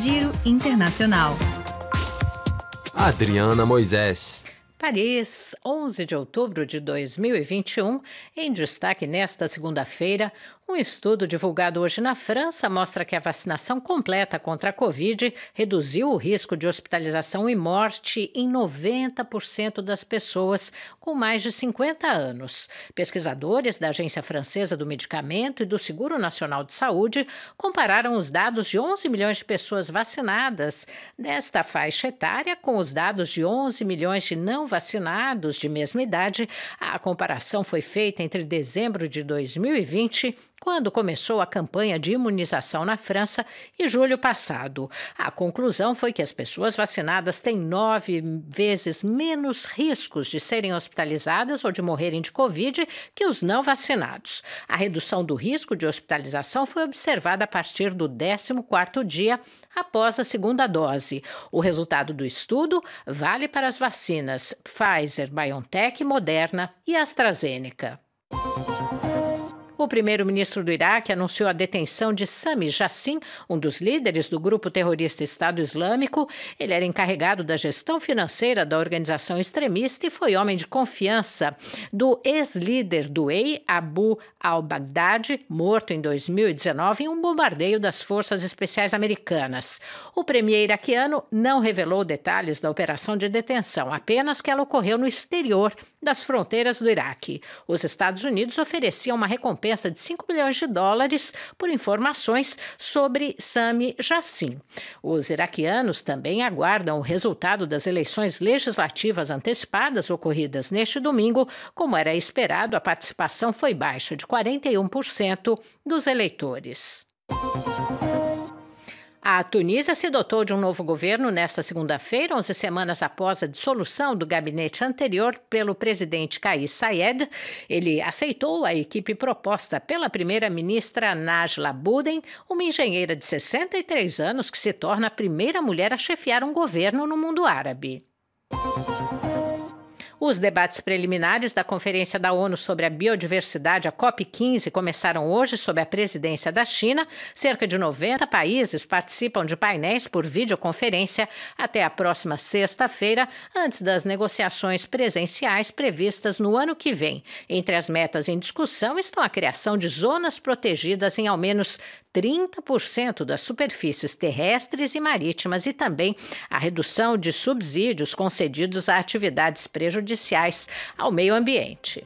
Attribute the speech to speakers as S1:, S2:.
S1: Giro Internacional. Adriana Moisés. Paris, 11 de outubro de 2021, em destaque nesta segunda-feira, um estudo divulgado hoje na França mostra que a vacinação completa contra a Covid reduziu o risco de hospitalização e morte em 90% das pessoas com mais de 50 anos. Pesquisadores da Agência Francesa do Medicamento e do Seguro Nacional de Saúde compararam os dados de 11 milhões de pessoas vacinadas nesta faixa etária com os dados de 11 milhões de não vacinados de mesma idade, a comparação foi feita entre dezembro de 2020 quando começou a campanha de imunização na França em julho passado. A conclusão foi que as pessoas vacinadas têm nove vezes menos riscos de serem hospitalizadas ou de morrerem de Covid que os não vacinados. A redução do risco de hospitalização foi observada a partir do 14º dia após a segunda dose. O resultado do estudo vale para as vacinas Pfizer, BioNTech, Moderna e AstraZeneca. O primeiro-ministro do Iraque anunciou a detenção de Sami Jassim, um dos líderes do grupo terrorista Estado Islâmico. Ele era encarregado da gestão financeira da organização extremista e foi homem de confiança do ex-líder do EI, Abu al-Baghdadi, morto em 2019 em um bombardeio das forças especiais americanas. O premier iraquiano não revelou detalhes da operação de detenção, apenas que ela ocorreu no exterior das fronteiras do Iraque. Os Estados Unidos ofereciam uma recompensa recompensa de 5 milhões de dólares por informações sobre Sami Jassim. Os iraquianos também aguardam o resultado das eleições legislativas antecipadas ocorridas neste domingo. Como era esperado, a participação foi baixa, de 41% dos eleitores. A Tunísia se dotou de um novo governo nesta segunda-feira, 11 semanas após a dissolução do gabinete anterior pelo presidente Kais Saied. Ele aceitou a equipe proposta pela primeira-ministra Najla Buden, uma engenheira de 63 anos que se torna a primeira mulher a chefiar um governo no mundo árabe. Os debates preliminares da Conferência da ONU sobre a Biodiversidade, a COP15, começaram hoje sob a presidência da China. Cerca de 90 países participam de painéis por videoconferência até a próxima sexta-feira, antes das negociações presenciais previstas no ano que vem. Entre as metas em discussão estão a criação de zonas protegidas em ao menos 30% das superfícies terrestres e marítimas e também a redução de subsídios concedidos a atividades prejudiciais prejudiciais ao meio ambiente.